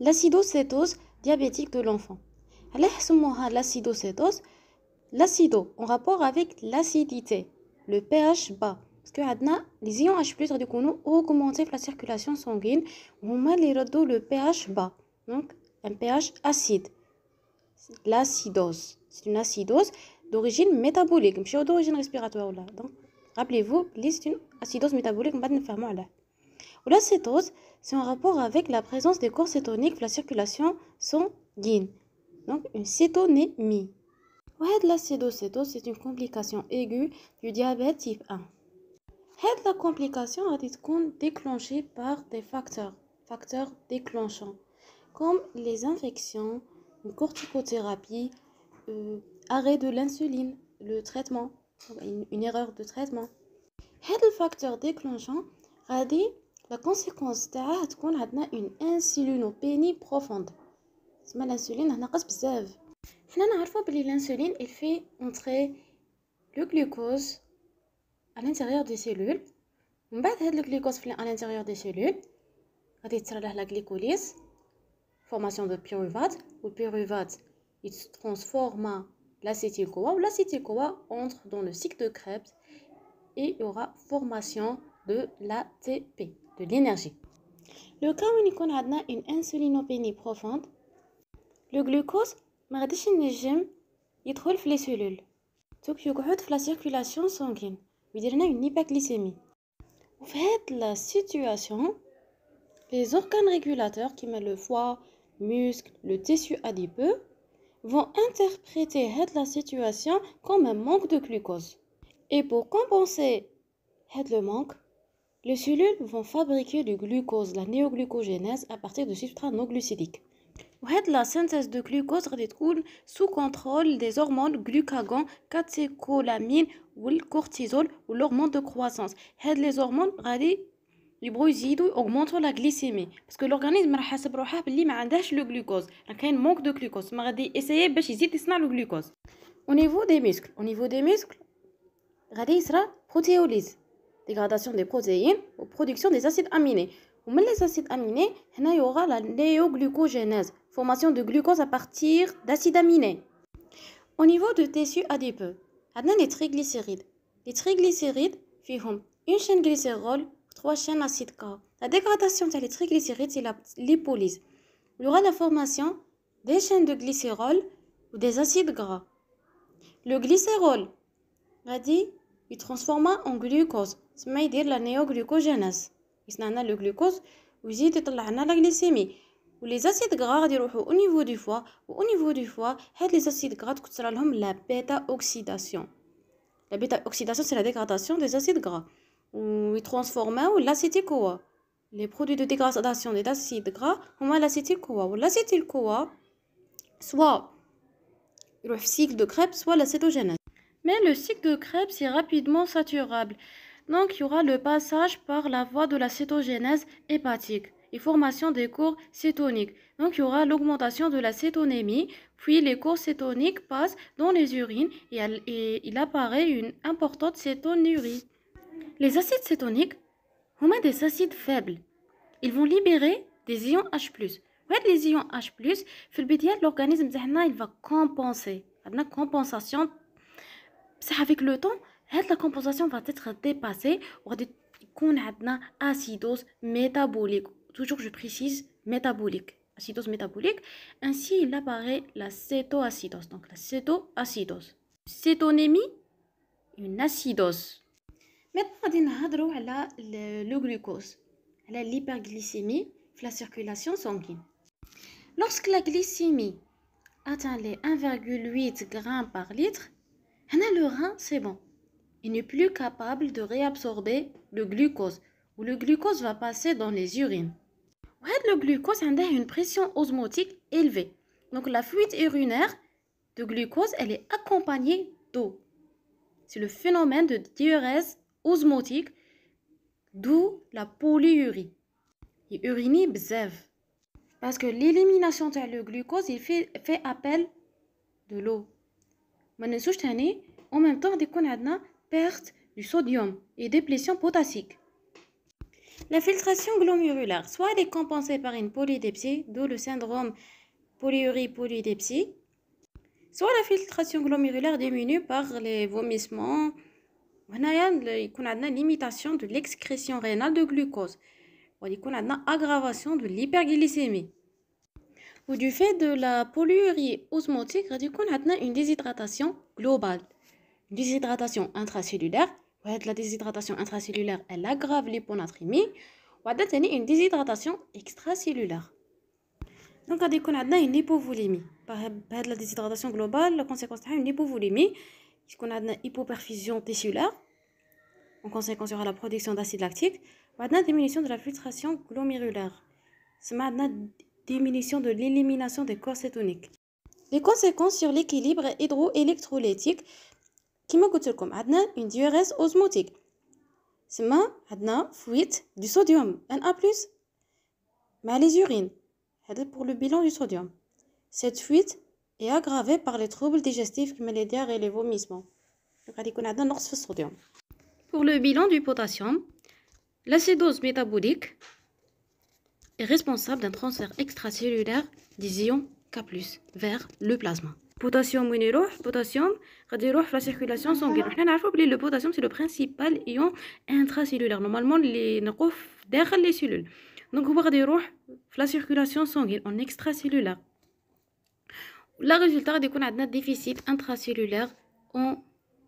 l'acidocétose diabétique de l'enfant. L'acidocétose, l'acido en rapport avec l'acidité, le pH bas. Parce que adna, les ions H+, ont augmenté la circulation sanguine, on met les radeaux le pH bas, donc un pH acide. L'acidose, c'est une acidose d'origine métabolique, mais d'origine respiratoire. Donc, rappelez-vous, c'est une acidose métabolique, on va faire Ou l'acétose, c'est en rapport avec la présence des corps cétoniques dans la circulation sanguine. Donc une cétonémie. la cédocétose, c'est une complication aiguë du diabète type 1. Had la complication dit compte déclenchée par des facteurs, facteurs déclenchants comme les infections, une corticothérapie, euh, arrêt de l'insuline, le traitement, une, erreur de traitement. et le facteur déclenchant غادي la conséquence est تكون profonde. اون انسولينوبيني بروفوند L'insuline, on هنا On a l'insuline, fait entrer le glucose à l'intérieur des cellules On بعد le glucose à l'intérieur des cellules va faire la glycolyse formation de pyruvate Le pyruvate il se transforme l'acétyl-CoA l'acétyl-CoA entre dans le cycle de Krebs et il y aura formation de l'ATP l'énergie. Le cas où nous avons une insulinopénie profonde, le glucose, ma régime, il trouve les cellules. Donc, il trouve la circulation sanguine. Il y a une hypoglycémie. En cette la situation, les organes régulateurs, qui mettent le foie, le muscle, le tissu adipeux, vont interpréter la situation comme un manque de glucose. Et pour compenser le manque, les cellules vont fabriquer du glucose, la néoglucogénèse, à partir de substrats non glucidiques. la synthèse de glucose découle sous contrôle des hormones glucagon, catécholamine ou le cortisol ou l'hormone de croissance. les hormones augmentent la glycémie parce que l'organisme va le glucose. il a un manque de glucose. Il va essayer de le glucose. Au niveau des muscles, au niveau des muscles, il sera protéolyse dégradation des protéines ou production acides aminés. Ou ou les acides aminés, il y aura la néoglucogénèse formation de glucose à partir d'acides aminés au niveau du tissu adipeux a les triglycérides les triglycérides une chaîne glycérol trois chaînes acides gras. la dégradation des triglycérides c'est la lipolyse il y aura la formation des chaînes de glycérol ou des acides gras le glycérol a dit il transforme en glucose ça veut dire la néoglucogénèse on a le glucose ou on a la glycémie ou les acides gras au niveau du foie ou au niveau du foie had les acides gras ont la bêta oxydation la bêta oxydation c'est la dégradation des acides gras ou il transforme en acétyl coa les produits de dégradation des acides gras ou l'acétyl-CoA. ou l'acétyl-CoA, soit le cycle de Krebs soit la mais le cycle de Krebs est rapidement saturable. Donc, il y aura le passage par la voie de la cétogénèse hépatique et formation des cours cétoniques. Donc, il y aura l'augmentation de la cétonémie, puis les cours cétoniques passent dans les urines et, il apparaît une importante cétonurie. Les acides cétoniques sont des acides faibles. Ils vont libérer des ions H+. Les ions H+, l'organisme va compenser. Il y a une compensation avec le temps, la composition va être dépassée qu'on a une acidose métabolique toujours je précise métabolique acidose métabolique ainsi il apparaît la cétoacidose donc la cétoacidose cétonémie une acidose maintenant va نهضروا على le glucose la l'hyperglycémie la circulation sanguine lorsque la glycémie atteint les 1,8 g par litre le rein, c'est bon. Il n'est plus capable de réabsorber le glucose ou le glucose va passer dans les urines. Le glucose a une pression osmotique élevée. Donc la fuite urinaire de glucose, elle est accompagnée d'eau. C'est le phénomène de diurèse osmotique, d'où la polyurie. Il urine Parce que l'élimination de le glucose, il fait, fait appel de l'eau. En même temps, on ميم طون perte du sodium et déplétion potassique. La filtration glomérulaire, soit elle est compensée par une polydepsie, d'où le syndrome polyurie-polydépsie, soit la filtration glomérulaire diminue par les vomissements. On a une limitation de l'excrétion rénale de glucose. On a une aggravation de l'hyperglycémie ou du fait de la polluerie osmotique, on a une déshydratation globale. Une déshydratation intracellulaire, la déshydratation intracellulaire, elle aggrave l'hyponatrémie, ou une déshydratation extracellulaire. Donc, on a une hypovolémie. Par la déshydratation globale, la conséquence est une hypovolémie, puisqu'on a une hypoperfusion tissulaire, en conséquence, il y aura la production d'acide lactique, ou une diminution de la filtration glomérulaire. une maintenant diminution de l'élimination des corps cétoniques. Les conséquences sur l'équilibre hydroélectrolytique me coûte comme عندنا une diurèse osmotique سما une fuite du sodium Na+ mais les urines C'est pour le bilan du sodium cette fuite est aggravée par les troubles digestifs les diarrhées et les vomissements pour le bilan du potassium l'acidose métabolique est responsable d'un transfert extracellulaire des ions K+, vers le plasma. Potassium, potassium, la circulation sanguine. Le potassium, c'est le principal ion intracellulaire. Normalement, les nerfs derrière les cellules. Donc, on va la circulation sanguine en extracellulaire. Le résultat est qu'on a un déficit intracellulaire en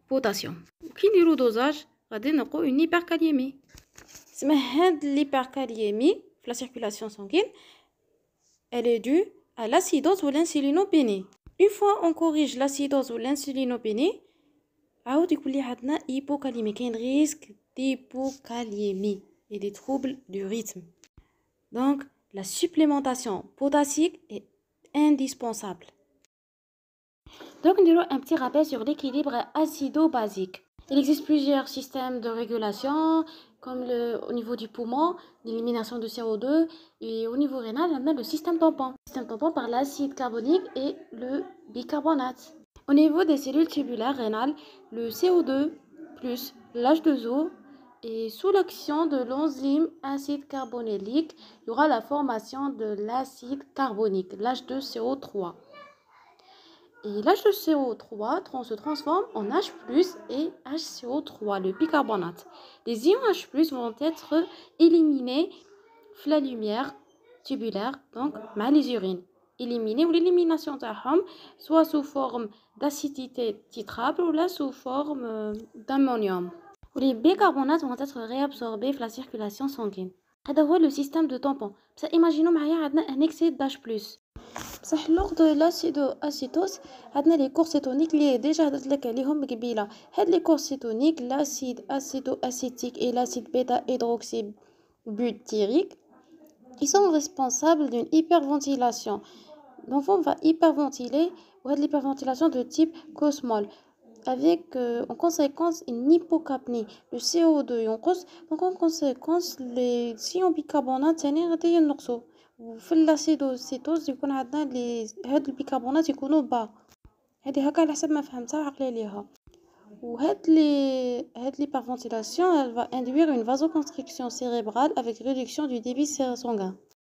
potassium. Quel est le dosage une hypercaliémie. C'est l'hypercaliémie circulation sanguine, elle est due à l'acidose ou l'insulinopénie. Une fois on corrige l'acidose ou l'insulinopénie, on a a hypokalémie est risque d'hypocalémie et des troubles du rythme. Donc la supplémentation potassique est indispensable. Donc nous avons un petit rappel sur l'équilibre acido-basique. Il existe plusieurs systèmes de régulation comme au niveau du poumon, l'élimination de CO2, et au niveau rénal, on a le système tampon. Le système tampon par l'acide carbonique et le bicarbonate. Au niveau des cellules tubulaires rénales, le CO2 plus l'H2O et sous l'action de l'enzyme acide carbonélique, il y aura la formation de l'acide carbonique, l'H2CO3. Et lhco CO3 se transforme en H+, et HCO3, le bicarbonate. Les ions H+, vont être éliminés dans la lumière tubulaire, donc mal les urines. Éliminés ou l'élimination homme, soit sous forme d'acidité titrable ou là sous forme euh, d'ammonium. Les bicarbonates vont être réabsorbés dans la circulation sanguine. C'est le système de tampon. imaginons qu'il un excès d'H plus. lors de l'acidoacétose, il y a les corps cétoniques déjà Les corps cétoniques l'acide acidoacétique et l'acide bêta-hydroxybutyrique, ils sont responsables d'une hyperventilation. On va hyperventiler ou de l'hyperventilation de type cosmol avec en conséquence une hypocapnie le CO2 en cause donc en conséquence les ions bicarbonate sont un morceau ou fait l'acidocytose du coup on a les head bicarbonate du coup bas هذه هكا على حسب ما فهمتها عقلي ليها va induire une vasoconstriction cérébrale avec réduction du débit sanguin